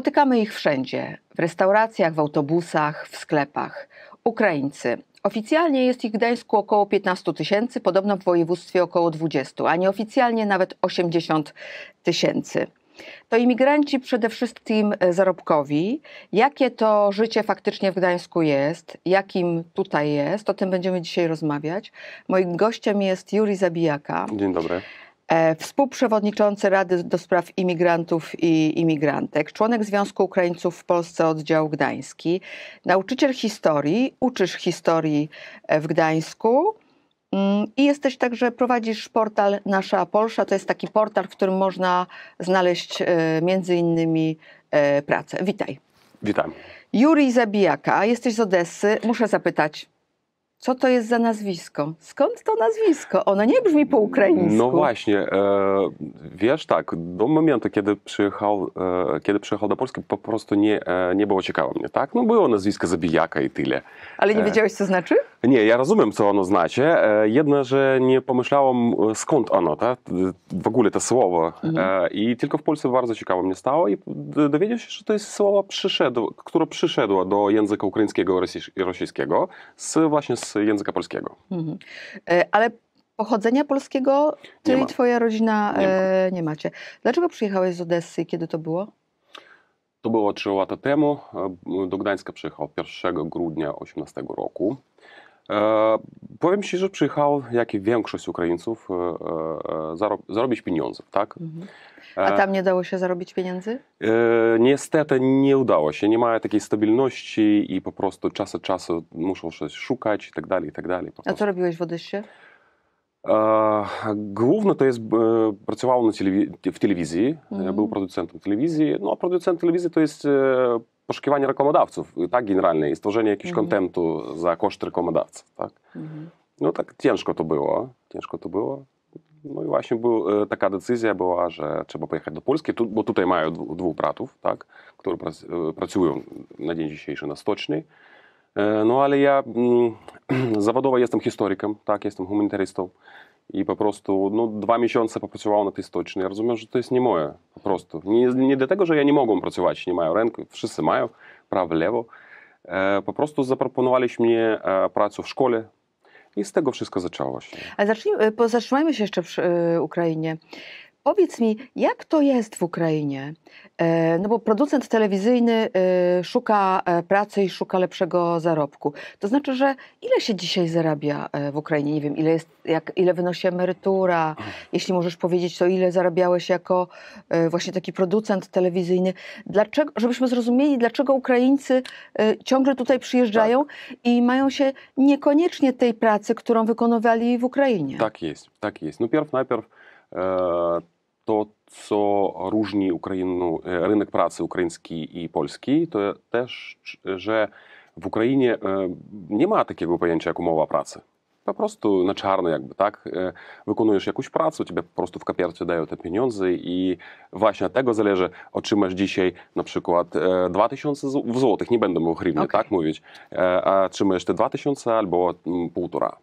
Spotykamy ich wszędzie w restauracjach, w autobusach, w sklepach. Ukraińcy. Oficjalnie jest ich w Gdańsku około 15 tysięcy, podobno w województwie około 20, a nieoficjalnie nawet 80 tysięcy. To imigranci przede wszystkim e, zarobkowi. Jakie to życie faktycznie w Gdańsku jest, jakim tutaj jest, o tym będziemy dzisiaj rozmawiać. Moim gościem jest Juri Zabijaka. Dzień dobry. E, współprzewodniczący Rady do Spraw Imigrantów i Imigrantek, członek Związku Ukraińców w Polsce oddział gdański, nauczyciel historii, uczysz historii e, w Gdańsku. Mm, I jesteś także, prowadzisz portal Nasza Polsza. To jest taki portal, w którym można znaleźć e, między innymi pracę. Witaj. Witam. Juri Zabijaka, jesteś z Odessy. Muszę zapytać, co to jest za nazwisko? Skąd to nazwisko? Ono nie brzmi po ukraińsku. No właśnie, e, wiesz tak, do momentu, kiedy przyjechał, e, kiedy przyjechał do Polski, po prostu nie, e, nie było ciekawe mnie, tak? No było nazwisko Zabijaka i tyle. Ale nie e, wiedziałeś, co znaczy? Nie, ja rozumiem, co ono znaczy. Jedno, że nie pomyślałam, e, skąd ono, tak? E, w ogóle to słowo. Mhm. I tylko w Polsce bardzo ciekawe mnie stało i dowiedział się, że to jest słowo, przyszedł, które przyszedło do języka ukraińskiego i rosyjskiego z, właśnie z języka polskiego. Mhm. Ale pochodzenia polskiego ty i twoja rodzina nie, nie macie. Dlaczego przyjechałeś z Odessy kiedy to było? To było 3 lata temu. Do Gdańska przyjechał 1 grudnia 2018 roku. E, powiem Ci, że przyjechał, jak i większość Ukraińców, e, e, zarobić pieniądze, tak? Mhm. A tam nie dało się zarobić pieniędzy? niestety nie udało się. Nie ma takiej stabilności i po prostu czas od czasu muszą coś szukać i tak dalej, i tak dalej. A co robiłeś w Odyssie? Głównie to jest, pracował na telewi- w telewizji, mhm. był producentem telewizji. No, producent telewizji to jest poszukiwanie rekomendawców, tak, generalnie i stworzenie jakiegoś mhm. kontentu za koszt rekomendawcy, tak. Mhm. No tak ciężko to było, ciężko to było. No i właśnie był, taka decyzja była, że trzeba pojechać do Polski, tu, bo tutaj mają dwóch, dwóch bratów, tak, którzy prac, pracują na dzień dzisiejszy na stoczni. No ale ja mm, zawodowo jestem historykiem, tak, jestem humanitarystą. І попросту ну, два місяці попрацював на тій сточці. Я розумів, що це не моє. Попросту. Не, не для того, що я не можу працювати, що не маю ринку, все маю, право-лево. E, po prostu zaproponowaliście mi e, pracę w szkole i z tego wszystko zaczęło się. A zacznijmy, zatrzymajmy się jeszcze przy y, Ukrainie. Powiedz mi, jak to jest w Ukrainie? E, no bo producent telewizyjny e, szuka e, pracy i szuka lepszego zarobku. To znaczy, że ile się dzisiaj zarabia w Ukrainie? Nie wiem, ile, jest, jak, ile wynosi emerytura? Jeśli możesz powiedzieć, to ile zarabiałeś jako właśnie taki producent telewizyjny? Dlaczego, żebyśmy zrozumieli, dlaczego Ukraińcy ciągle tutaj przyjeżdżają tak. i mają się niekoniecznie tej pracy, którą wykonywali w Ukrainie. Tak jest, tak jest. No pierw najpierw То e, co różni Ukrainu, e, rynek pracy ukraiński i polski, to też, że w Ukrainie e, nie ma takiego pojęcia jak umowa pracy. Po prostu na czarno jakby, tak? Wykonujesz jakąś pracę, ciebie po prostu w kapiercie dają te pieniądze i właśnie od tego zależy, otrzymasz dzisiaj na przykład 2000 zł, nie będę mówił hryvnie, okay. tak mówić, a otrzymujesz te 2000 albo mm, półtora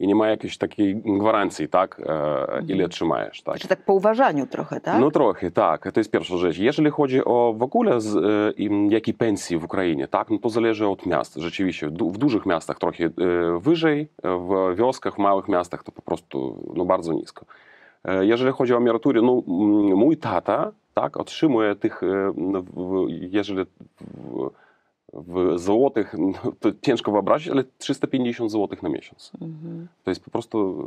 i nie ma jakiejś takiej gwarancji, tak, e, mhm. ile trzymasz. Tak. Czy znaczy tak po uważaniu trochę, tak? No trochę, tak. To jest pierwsza rzecz. Jeżeli chodzi o w ogóle z, e, w Ukrainie, tak, no to zależy od miast. Rzeczywiście du w dużych miastach trochę e, wyżej, e, w wioskach, w małych miastach to po prostu no, bardzo nisko. jeżeli chodzi o emeryturę, no, mój tata, tak, otrzymuje tych, jeżeli w złotych, no, to ciężko wyobrazić, ale 350 złotych na miesiąc. Mhm. To jest po prostu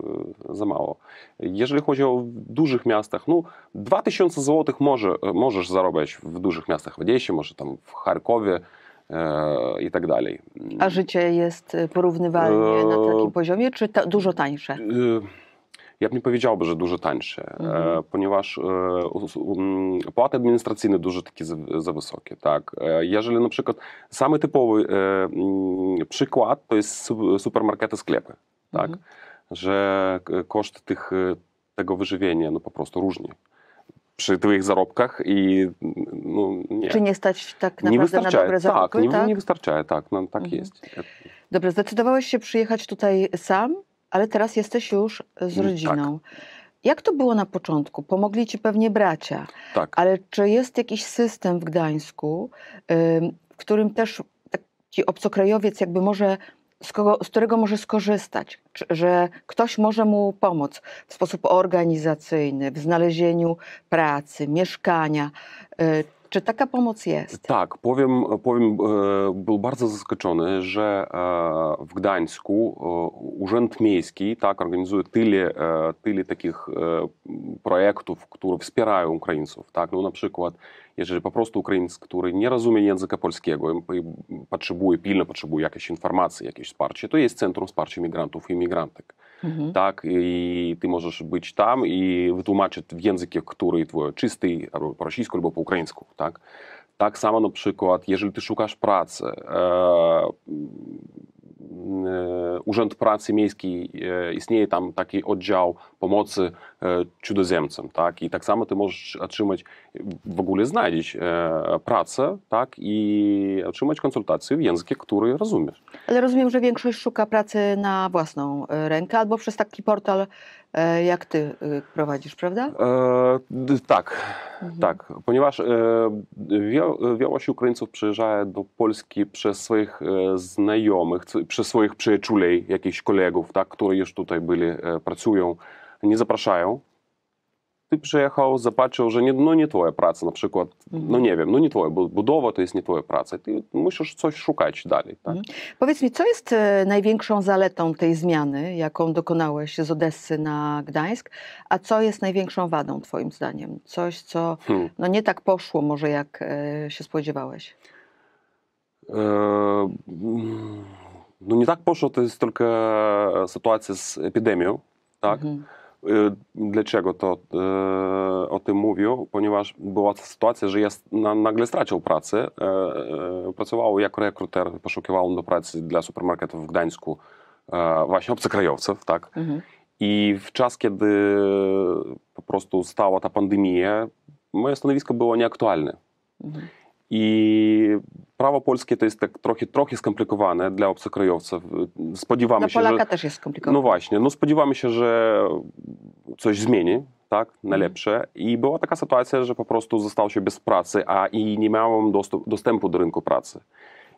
e, za mało. Jeżeli chodzi o dużych miastach, no 2000 złotych może, e, możesz zarobić w dużych miastach, w Odessie, może tam w Charkowie, e, i tak dalej. A życie jest porównywalnie na takim poziomie, czy ta, dużo tańsze? ja bym nie powiedziałby, że dużo tańsze, mhm. ponieważ opłaty e, um, administracyjne dużo takie za, za wysokie, tak. E, jeżeli na przykład, samy typowy e, mm, przykład to jest supermarkety, sklepy, tak, mhm. że koszt tych, tego wyżywienia no po prostu różni przy tych zarobkach i no, nie. Czy nie stać tak naprawdę na dobre tak, zarobki? Tak, tak? Nie, nie tak? wystarcza, tak, no, tak mhm. jest. Dobrze, zdecydowałeś się przyjechać tutaj sam? ale teraz jesteś już z mm, tak. rodziną. Tak. Jak to było na początku? Pomogli ci pewnie bracia, tak. ale czy jest jakiś system w Gdańsku, w którym też taki obcokrajowiec jakby może z, kogo, z, którego może skorzystać, że ktoś może mu pomóc w sposób organizacyjny, w znalezieniu pracy, mieszkania. Y, czy taka pomoc jest? Tak, powiem, powiem e, był bardzo zaskoczony, że e, w Gdańsku e, Urząd Miejski tak, organizuje tyle, tyle takich projektów, które wspierają Ukraińców. Tak? No, na przykład, jeżeli po prostu Ukraińc, który nie rozumie języka polskiego i potrzebuje, pilnie potrzebuje jakiejś informacji, jakieś wsparcie, to jest Centrum Wsparcia Migrantów i imigrantek. так, і ти можеш бути там, і витлумачити в языке, который твой чистий, або по-російську, або по-українську, так? Так само, наприклад, якщо ти шукаєш праці, е, е, Urząd Pracy Miejskiej e, istnieje tam taki oddział pomocy e, cudzoziemcom, tak? I tak samo ty możesz otrzymać, w ogóle znaleźć e, pracę, tak? I otrzymać konsultację w języku, który rozumiesz. Ale rozumiem, że większość szuka pracy na własną rękę albo przez taki portal E, jak ty y, prowadzisz, prawda? E, tak, mhm. tak. Ponieważ e, większość Ukraińców przyjeżdża do Polski przez swoich e, znajomych, przez swoich przyjaciół, jakichś kolegów, tak, którzy już tutaj byli, e, pracują, nie zapraszają Ты przyjechał, zobaczył, że nie, no nie twoja praca na przykład, mhm. no nie wiem, no nie twoja budowa to jest nie twoja praca. Ty musisz coś szukać dalej. Tak? Mhm. Powiedz mi, co jest e, największą zaletą tej zmiany, jaką dokonałeś z Odessy na Gdańsk, a co jest największą wadą twoim zdaniem? Coś, co hmm. no nie tak poszło może jak e, się spodziewałeś? E, no nie tak poszło, to jest tylko e, sytuacja z epidemią, tak? Mhm. Y, dlaczego to y, o tym mówił, Ponieważ była sytuacja, że ja nagle stracił pracę. E, e, Pracowałem jako rekruter, poszukiwałem do pracy dla supermarketów w Gdańsku e, właśnie obcokrajowców, tak? Mhm. I w czas, kiedy po prostu stała ta pandemia, moje stanowisko było nieaktualne. Mhm. I prawo polskie to jest tak trochę skomplikowane dla obcokrajowców. Spodziewamy обсокройовців. Сподіваємося, Polaka że теж є no Ну właśnie. No spodziewamy się, że coś zmieni, tak, na mhm. lepsze. I była taka sytuacja, że po prostu został się bez pracy, a i nie miałem dostępu do rynku pracy.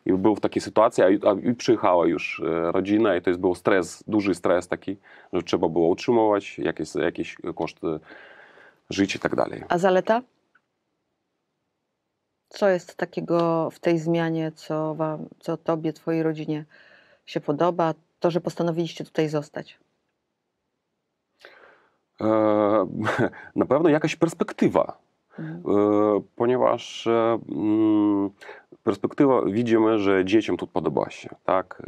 I był w takiej sytuacji, a, a i przyjechała już e, rodzina i to jest był stres, duży stres taki, że trzeba było utrzymywać jakieś, jakieś koszty życia i tak dalej. A zaleta? Co jest takiego w tej zmianie, co, wam, co tobie, twojej rodzinie się podoba? To, że postanowiliście tutaj zostać? Eee, na pewno jakaś perspektywa, mhm. Eee, ponieważ perspektywa, widzimy, że dzieciom tu podoba się. Tak?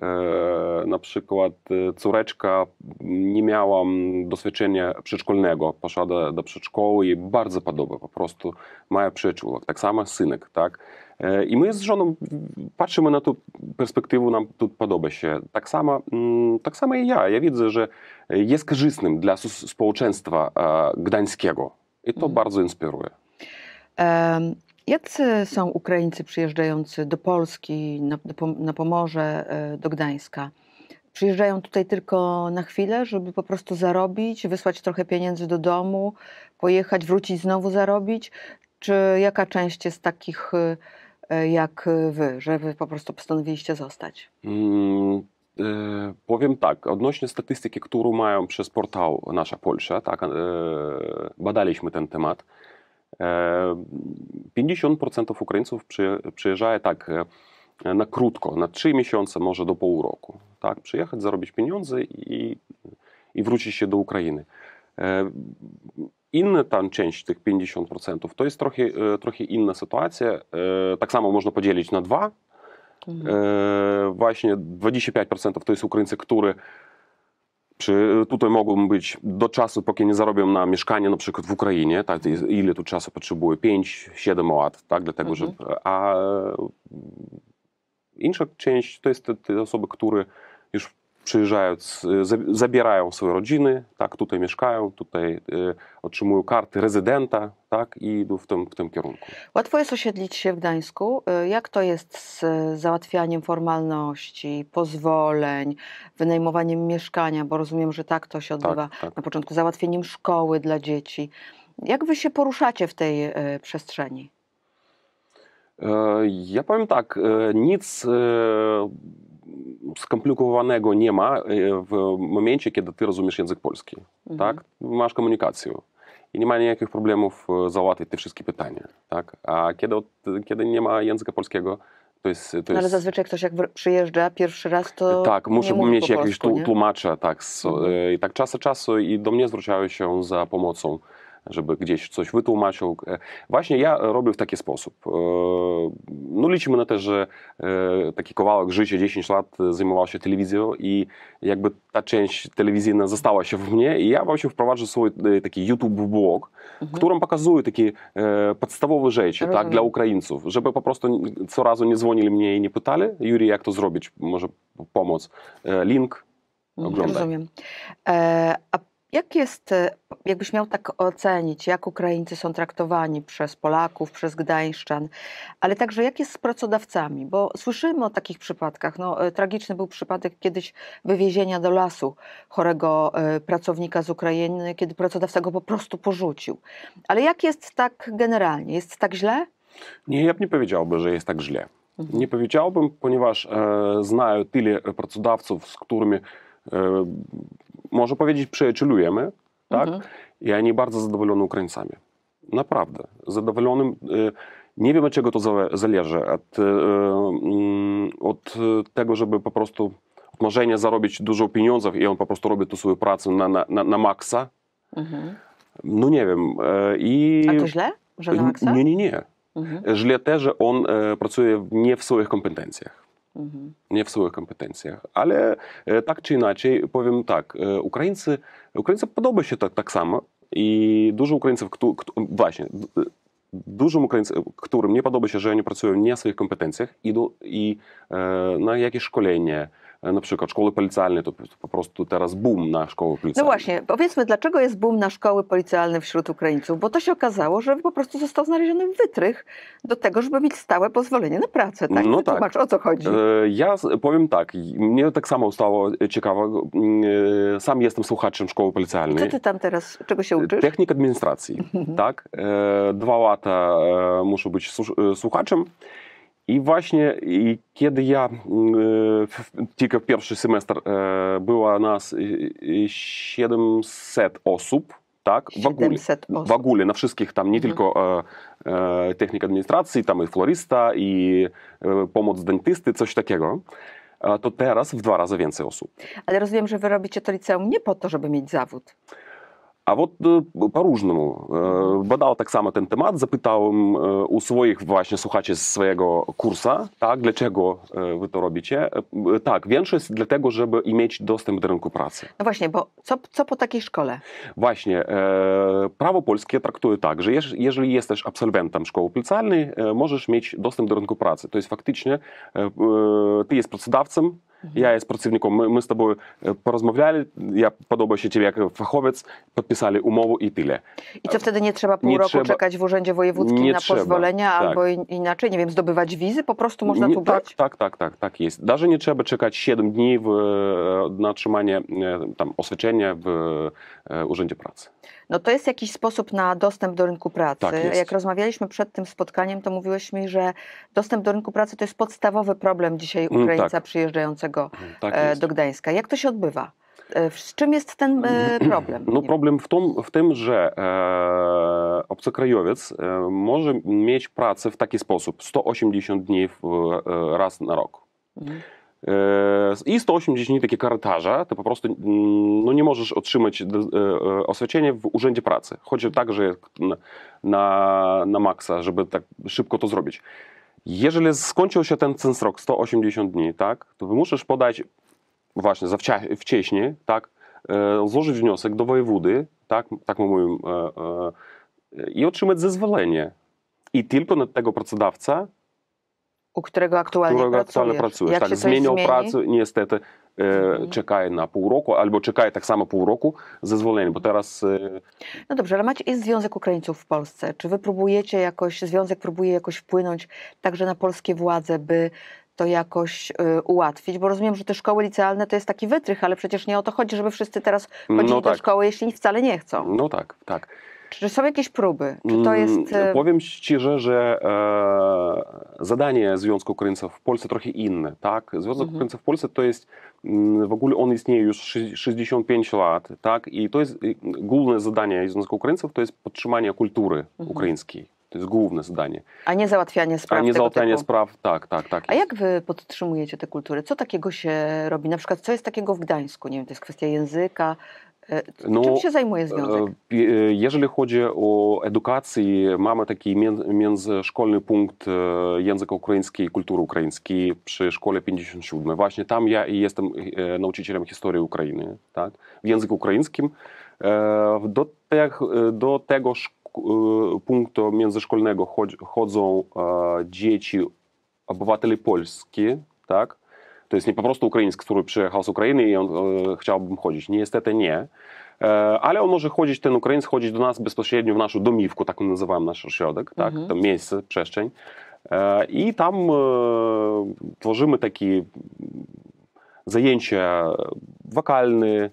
E, na przykład e, córeczka nie miała doświadczenia przedszkolnego, poszła do, do przedszkoły i bardzo podoba, po prostu ma przyjaciółek. Tak samo synek. Tak? E, I my z żoną patrzymy na tę perspektywę, nam tu podoba się. Tak samo, mm, tak samo i ja. Ja widzę, że jest korzystnym dla społeczeństwa e, gdańskiego i to mhm. bardzo inspiruje. Jacy są Ukraińcy przyjeżdżający do Polski, na, na Pomorze, e, do Gdańska? Przyjeżdżają tutaj tylko na chwilę, żeby po prostu zarobić, wysłać trochę pieniędzy do domu, pojechać, wrócić znowu zarobić? Czy jaka część jest takich e, jak wy, że wy po prostu postanowiliście zostać? Mm, e, powiem tak, odnośnie statystyki, którą mają przez portal Nasza Polsza, tak, badaliśmy ten temat. 50% Ukraińców przyjeżdża tak e, na krótko, na 3 miesiące, może do pół roku. Tak? Przyjechać, zarobić pieniądze i, i wrócić się do Ukrainy. E, inna tam część, tych 50%, to jest trochę, e, trochę inna sytuacja. Tak samo można podzielić na dwa. Mhm. Właśnie 25% to jest Ukraińcy, którzy czy tutaj mogą być do czasu, póki nie zarobią na mieszkanie, na przykład w Ukrainie, tak, ile tu czasu potrzebuje? 5-7 lat, tak, dlatego, mhm. że... A mm, inna część to jest te, te osoby, które już przyjeżdżają, y, zabierają swoje rodziny, tak, tutaj mieszkają, tutaj y, otrzymują karty rezydenta tak, i idą w tym, w tym kierunku. Łatwo jest osiedlić się w Gdańsku. Y, jak to jest z załatwianiem formalności, pozwoleń, wynajmowaniem mieszkania, bo rozumiem, że tak to się tak, odbywa tak, tak. na początku, załatwieniem szkoły dla dzieci. Jak wy się poruszacie w tej przestrzeni? E, ja powiem tak, e, nic e, skomplikowanego nie ma e, w momencie, kiedy ty rozumiesz język polski, mhm. tak? Masz komunikację i nie ma jakich problemów e, załatwić te wszystkie pytania, tak? A kiedy, kiedy nie ma języka polskiego, to jest, to no ale zazwyczaj ktoś jak przyjeżdża pierwszy raz, to Tak, muszę mieć jakiegoś tłumacza, tak. Z, mhm. E, I tak czasem czasu i do mnie zwracają się za pomocą żeby gdzieś coś wytłumaczył. Właśnie ja robię w taki sposób. No liczymy na to, że taki kawałek życia, 10 lat zajmował się telewizją i jakby ta część telewizyjna została się w mnie i ja właśnie wprowadzę swój taki YouTube blog, mhm. którym pokazuję takie podstawowe rzeczy Rozumiem. tak, dla Ukraińców, żeby po prostu co razu nie dzwonili mnie i nie pytali, Juri, jak to zrobić, może pomoc. Link, oglądaj. Rozumiem. E, a Jak jest, e, jakbyś miał tak ocenić, jak Ukraińcy są traktowani przez Polaków, przez Gdańszczan, ale także jak jest z pracodawcami? Bo słyszymy o takich przypadkach. No, e, tragiczny był przypadek kiedyś wywiezienia do lasu chorego e, pracownika z Ukrainy, kiedy pracodawca go po prostu porzucił. Ale jak jest tak generalnie? Jest tak źle? Nie, ja bym nie powiedziałbym, że jest tak źle. Mhm. Nie powiedziałbym, ponieważ e, znaję tyle pracodawców, z którymi można powiedzieć, przyjacielujemy, tak? Mhm. Ja nie bardzo zadowolony Ukraińcami. Naprawdę. Zadowolonym. Y, nie wiem, od czego to zależy. Od, y, mm, od tego, żeby po prostu od marzenia zarobić dużo pieniędzy i on po prostu robi tu swoją pracę na, na, na, na maksa. Mhm. No nie wiem. E, I... A to źle? Że na maksa? Nie, nie, nie. Mhm. Źle też, że on e, pracuje nie w swoich kompetencjach. nie w swoich kompetencjach. Ale tak czy inaczej, powiem tak, Ukraińcy, Ukraińcom podoba się tak, tak samo i dużo Ukraińców, kto, kto, właśnie, dużym Ukraińcom, którym nie podoba się, że oni pracują nie w swoich kompetencjach, idą i e, na jakieś szkolenie, E, na przykład szkoły policjalne, to po prostu teraz boom na szkoły no policjalne. No właśnie, powiedzmy, dlaczego jest boom na szkoły policjalne wśród Ukraińców? Bo to się okazało, że po prostu został znaleziony wytrych do tego, żeby mieć stałe pozwolenie na pracę. Tak? No tak. Wytłumacz, tak. o co chodzi? E, ja powiem tak, mnie tak samo stało e, ciekawe. Sam jestem słuchaczem szkoły policjalnej. Co ty tam teraz, czego się uczysz? Technik administracji, mhm. tak? Dwa lata muszę być słuchaczem. I właśnie i kiedy ja, mm, tylko pierwszy semestr e, było nas 700 e, e, osób, tak, 700 w ogóle, osób. w ogóle na wszystkich tam, nie mhm. tylko e, technik administracji, tam i florysta, i e, pomoc dentysty, coś takiego to teraz w dwa razy więcej osób. Ale rozumiem, że wy robicie to liceum nie po to, żeby mieć zawód. A от э, по-ружному бадав tak samo ten temat, zapytał u swoich właśnie słuchaczy z swojego kursa, tak, dlaczego wy to robicie? Tak, większość dlatego, żeby mieć dostęp do rynku pracy. No właśnie, bo co, po takiej szkole? Właśnie, prawo polskie traktuje tak, że jeżeli jesteś absolwentem szkoły plicalnej, możesz mieć dostęp do rynku pracy. To jest faktycznie, ty jesteś pracodawcą, ja jestem pracownikiem. Ми, ми з тобою порозмовляли. Я подобаюся тебе як фаховець, підписали умову і tyle. I co wtedy nie trzeba pół nie roku czekać w urzędzie wojewódzkim na pozwolenia albo inaczej, nie wiem, zdobywać wizy, po prostu można tu brać? Tak, tak, tak, tak jest. Даже nie trzeba czekać 7 dni na otrzymanie tam oświadczenia w Urzędzie Pracy. No to jest jakiś sposób na dostęp do rynku pracy. Tak Jak rozmawialiśmy przed tym spotkaniem, to mówiłeś mi, że dostęp do rynku pracy to jest podstawowy problem dzisiaj mm, Ukraińca tak. przyjeżdżającego mm, tak e, do Gdańska. Jak to się odbywa? E, z czym jest ten e, mm, problem? No, problem w tym, w tym że e, obcokrajowiec e, może mieć pracę w taki sposób 180 dni w, e, raz na rok. Mhm. Yy, I 180 dni takie karytarza, to po prostu mm, no, nie możesz otrzymać e, e, oświadczenia w urzędzie pracy. Chodzi także na, na maksa, żeby tak szybko to zrobić. Jeżeli skończył się ten srok 180 dni, tak, to musisz podać właśnie za wcześnie, tak, e, złożyć wniosek do wojewody, tak, tak mówimy, i otrzymać zezwolenie. I tylko na tego pracodawca u którego aktualnie, którego aktualnie pracujesz. Jak tak, się zmienił zmieni? pracę, niestety e, mhm. czekaj na pół roku, albo czekaj tak samo pół roku zezwolenie, bo teraz... E... No dobrze, ale macie jest Związek Ukraińców w Polsce. Czy wy próbujecie jakoś, Związek próbuje jakoś wpłynąć także na polskie władze, by to jakoś y, ułatwić, bo rozumiem, że te szkoły licealne to jest taki wytrych, ale przecież nie o to chodzi, żeby wszyscy teraz no chodzili no tak. do szkoły, jeśli wcale nie chcą. No tak, tak. Czy są jakieś próby? Czy to mm, jest... E, powiem szczerze, że e, zadanie Związku Ukraińców w Polsce trochę inne. Tak? Związek mhm. Ukraińców w Polsce to jest, mm, w ogóle on istnieje już 65 lat tak? i to jest główne zadanie Związku Ukraińców to jest podtrzymanie kultury mhm. ukraińskiej. To jest główne zadanie. A nie załatwianie spraw. A nie załatwianie typu. spraw, tak, tak, tak. A jak wy podtrzymujecie tę kulturę? Co takiego się robi? Na przykład, co jest takiego w Gdańsku? Nie wiem, to jest kwestia języka, E, Czym no, się zajmuje związek? E, e, jeżeli chodzi o edukację, mamy taki międzyszkolny punkt języka ukraińskiego i kultury ukraińskiej przy szkole 57. Właśnie tam ja jestem nauczycielem historii Ukrainy. Tak? W języku ukraińskim. Do, te, tego punktu międzyszkolnego chodzą dzieci obywateli Polski, tak? To jest nie po prostu Ukraińc, który przyjechał z Ukrainy i on e, chciałbym chodzić. Niestety nie. E, ale on może chodzić, ten Ukraińc chodzić do nas bezpośrednio w naszą domiwkę, tak nazywałem nasz ośrodek, tak? Mhm. to miejsce, przestrzeń. E, I tam e, tworzymy takie mm, zajęcia wokalne,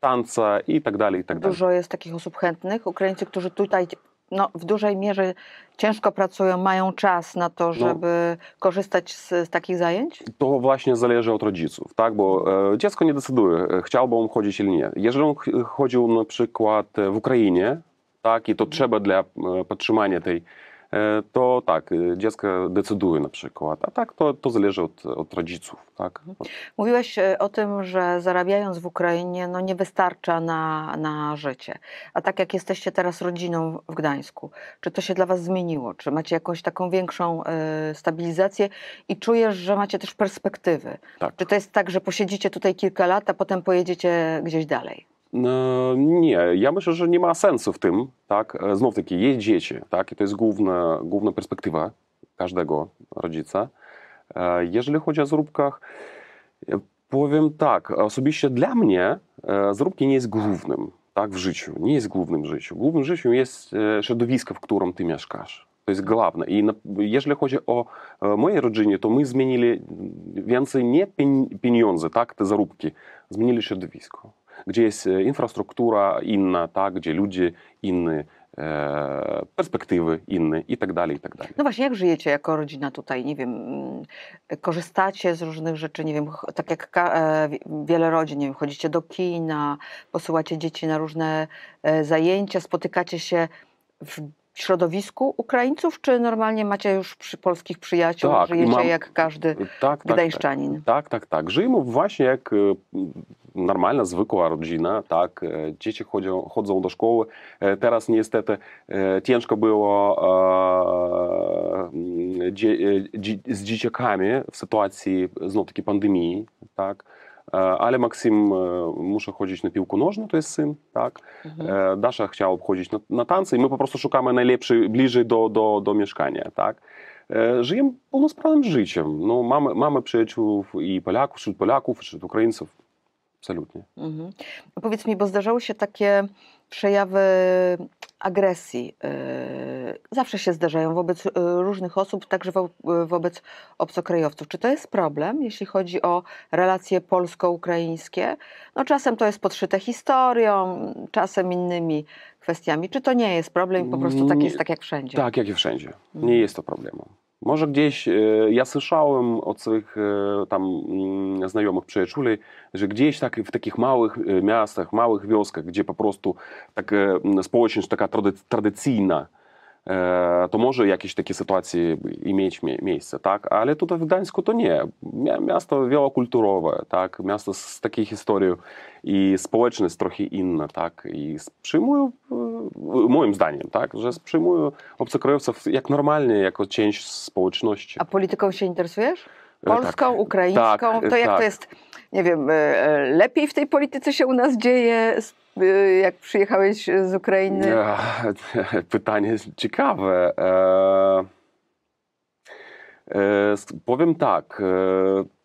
tanca i tak dalej, i tak dalej. Dużo jest takich osób chętnych, Ukraińcy, którzy tutaj no, w dużej mierze ciężko pracują, mają czas na to, no. żeby no, korzystać z, z, takich zajęć? To właśnie zależy od rodziców, tak? bo e, dziecko nie decyduje, e, chciałby on chodzić lub nie. Jeżeli on chodził na przykład e, w Ukrainie, tak, i to mhm. trzeba dla e, podtrzymania tej E, to tak, y, dziecko decyduje na przykład, a tak to, to zależy od, od rodziców. Tak? Mówiłeś e, o tym, że zarabiając w Ukrainie no nie wystarcza na, na życie. A tak jak jesteście teraz rodziną w Gdańsku, czy to się dla Was zmieniło? Czy macie jakąś taką większą e, stabilizację i czujesz, że macie też perspektywy? Tak. Czy to jest tak, że posiedzicie tutaj kilka lat, a potem pojedziecie gdzieś dalej? No, nie, ja myślę, że nie ma sensu w tym, tak? E, znów taki, jest dzieci, tak? I to jest główna, główna perspektywa każdego rodzica. E, jeżeli chodzi o zróbkach, powiem tak, osobiście dla mnie e, zróbki nie jest głównym, tak? W życiu, nie jest głównym życiu. Głównym życiu jest środowisko, w którym ty mieszkasz. To jest główne. I na, jeżeli chodzi o moje rodzinie, to my zmienili więcej nie pieniądze, tak? Te zarobki. Zmienili środowisko gdzie jest e, infrastruktura inna, tak, gdzie ludzie inni, e, perspektywy inne i tak dalej, i tak dalej. No właśnie, jak żyjecie jako rodzina tutaj? Nie wiem, mm, korzystacie z różnych rzeczy, nie wiem, tak jak e, wiele rodzin, nie wiem, chodzicie do kina, posyłacie dzieci na różne zajęcia, spotykacie się w środowisku Ukraińców, czy normalnie macie już przy polskich przyjaciół, tak, żyjecie mam, jak każdy tak, tak gdańszczanin? Tak, tak, tak, tak. Żyjemy właśnie jak y, normalna, zwykła rodzina, tak. E, dzieci chodzą, chodzą do szkoły. E, teraz niestety e, ciężko było mm, z dzieciakami w sytuacji znowu takiej pandemii, tak. E, ale Maksim e, muszę chodzić na piłkę nożną, to jest syn, tak. Mhm. E, Dasza chciała chodzić na, tance i my po prostu szukamy najlepszy, bliżej do, do, do mieszkania, tak. Żyjemy pełnosprawnym życiem. No, mamy, mamy przyjaciół i Polaków, wśród Polaków, wśród Ukraińców. Absolutnie. Mhm. Powiedz mi, bo zdarzały się takie przejawy agresji. Y, zawsze się zdarzają wobec y, różnych osób, także y, wobec obcokrajowców. Czy to jest problem, jeśli chodzi o relacje polsko-ukraińskie? No, czasem to jest podszyte historią, czasem innymi kwestiami. Czy to nie jest problem i po prostu tak jest, mm, tak jak wszędzie? Tak, jak i wszędzie. Nie mm. jest to problemem. Może gdzieś, e, ja słyszałem od swoich e, tam mm, znajomych, przyjaciół, że gdzieś tak w takich małych e, miastach, małych wioskach, gdzie po prostu tak społeczność taka tradycyjna, E, to może jakieś takie sytuacje mieć miejsce, tak? Ale tutaj w Gdańsku to nie. Miasto wielokulturowe, tak? Miasto z takiej historii i społeczność trochę inna, tak? I przyjmują, e, moim zdaniem, tak? Że przyjmują obcokrajowców jak normalnie, jako część społeczności. A polityką się interesujesz? Tak. Polską, tak, ukraińską, tak, to jak tak. to jest, nie wiem, e, e, lepiej w tej polityce się u nas dzieje, e, jak przyjechałeś z Ukrainy? Pytanie jest ciekawe. Powiem tak,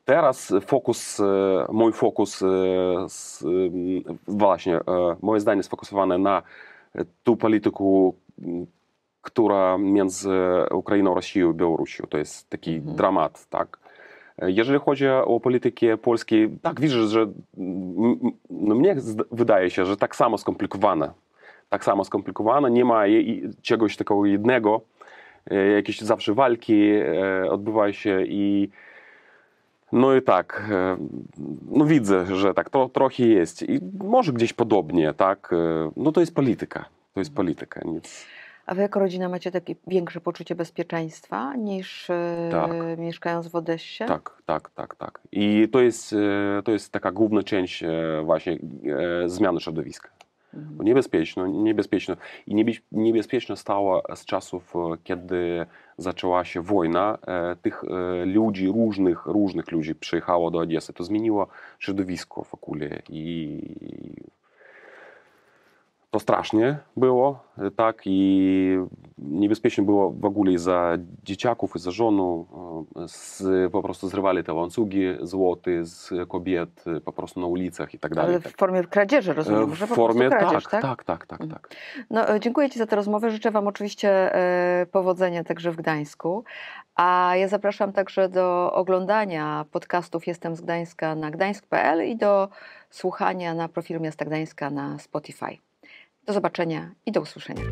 teraz fokus, mój fokus, właśnie, moje zdanie sfokusowane na tą politykę, która między Ukrainą, Rosją i Białorusią. To jest taki mhm. dramat, tak? Jeżeli chodzi o politykę polską, tak, widzę, że no mnie wydaje się, że tak samo skomplikowane. Tak samo skomplikowane, nie ma czegoś takiego jednego. E, jakieś zawsze walki e, odbywają się i no i tak, e, no widzę, że tak to trochę jest i może gdzieś podobnie, tak? No to jest polityka, to jest polityka, nic. A wy jako rodzina macie takie większe poczucie bezpieczeństwa niż e, tak. mieszkając w Odessie? Tak, tak, tak, tak. I to jest, e, to jest taka główna część e, właśnie zmiany środowiska. Mhm. niebezpieczno niebezpieczne. I niebezpieczne stało z czasów, kiedy zaczęła się wojna. Tych ludzi, różnych, różnych ludzi przyjechało do Odessy. To zmieniło środowisko w ogóle i to strasznie było, e, tak, i niebezpiecznie było w ogóle i za dzieciaków, i za żonę. E, z, po prostu zrywali te łańcuchy złoty z kobiet e, po prostu na ulicach i tak dalej. Ale w tak. formie kradzieży, rozumiem, w że formie, kradzież, tak, tak? Tak, tak, tak, mhm. tak. No, dziękuję Ci za tę rozmowę, życzę Wam oczywiście powodzenia także w Gdańsku, a ja zapraszam także do oglądania podcastów Jestem z Gdańska na gdańsk.pl i do słuchania na profilu Miasta Gdańska na Spotify. Do zobaczenia i do usłyszenia.